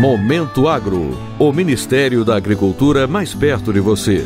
Momento Agro, o Ministério da Agricultura mais perto de você.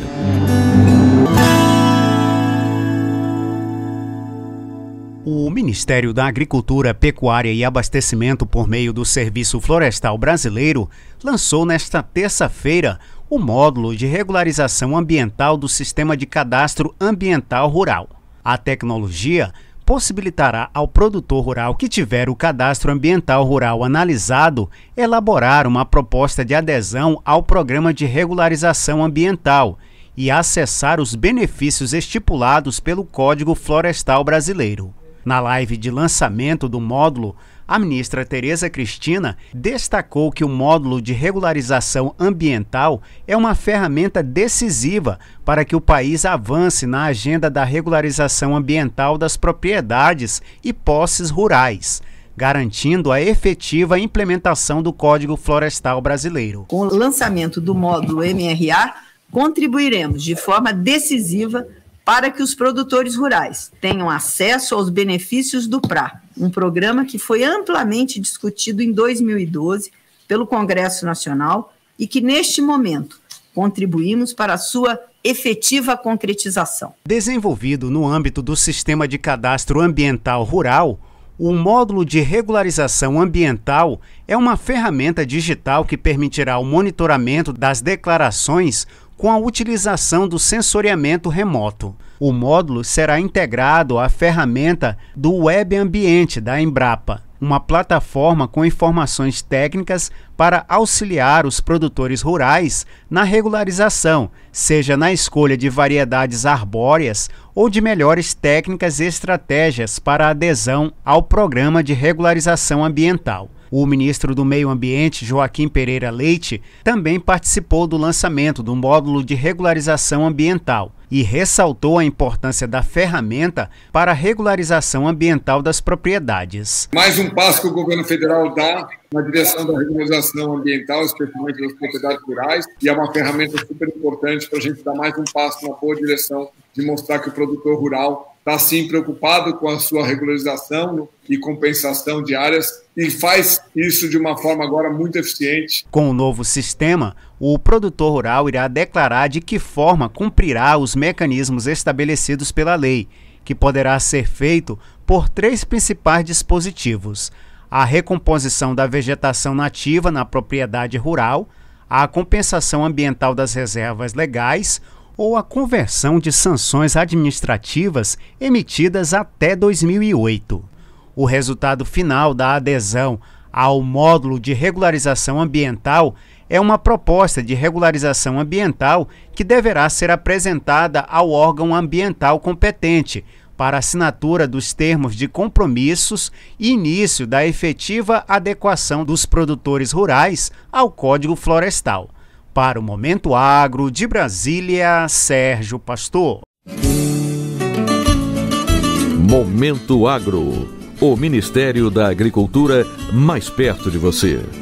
O Ministério da Agricultura, Pecuária e Abastecimento, por meio do Serviço Florestal Brasileiro, lançou nesta terça-feira o módulo de regularização ambiental do Sistema de Cadastro Ambiental Rural. A tecnologia possibilitará ao produtor rural que tiver o cadastro ambiental rural analisado elaborar uma proposta de adesão ao programa de regularização ambiental e acessar os benefícios estipulados pelo Código Florestal Brasileiro. Na live de lançamento do módulo, a ministra Tereza Cristina destacou que o módulo de regularização ambiental é uma ferramenta decisiva para que o país avance na agenda da regularização ambiental das propriedades e posses rurais garantindo a efetiva implementação do Código Florestal Brasileiro. Com o lançamento do módulo MRA, contribuiremos de forma decisiva para que os produtores rurais tenham acesso aos benefícios do PRA, um programa que foi amplamente discutido em 2012 pelo Congresso Nacional e que, neste momento, contribuímos para a sua efetiva concretização. Desenvolvido no âmbito do Sistema de Cadastro Ambiental Rural, o módulo de regularização ambiental é uma ferramenta digital que permitirá o monitoramento das declarações com a utilização do sensoriamento remoto. O módulo será integrado à ferramenta do Web Ambiente da Embrapa, uma plataforma com informações técnicas para auxiliar os produtores rurais na regularização, seja na escolha de variedades arbóreas ou de melhores técnicas e estratégias para adesão ao programa de regularização ambiental. O ministro do Meio Ambiente, Joaquim Pereira Leite, também participou do lançamento do módulo de regularização ambiental e ressaltou a importância da ferramenta para a regularização ambiental das propriedades. Mais um passo que o governo federal dá na direção da regularização ambiental, especialmente das propriedades rurais, e é uma ferramenta super importante para a gente dar mais um passo na boa direção de mostrar que o produtor rural está sim preocupado com a sua regularização e compensação de áreas e faz isso de uma forma agora muito eficiente. Com o novo sistema, o produtor rural irá declarar de que forma cumprirá os mecanismos estabelecidos pela lei, que poderá ser feito por três principais dispositivos: a recomposição da vegetação nativa na propriedade rural, a compensação ambiental das reservas legais ou a conversão de sanções administrativas emitidas até 2008. O resultado final da adesão ao módulo de regularização ambiental é uma proposta de regularização ambiental que deverá ser apresentada ao órgão ambiental competente para assinatura dos termos de compromissos e início da efetiva adequação dos produtores rurais ao Código Florestal. Para o Momento Agro de Brasília, Sérgio Pastor. Momento Agro. O Ministério da Agricultura mais perto de você.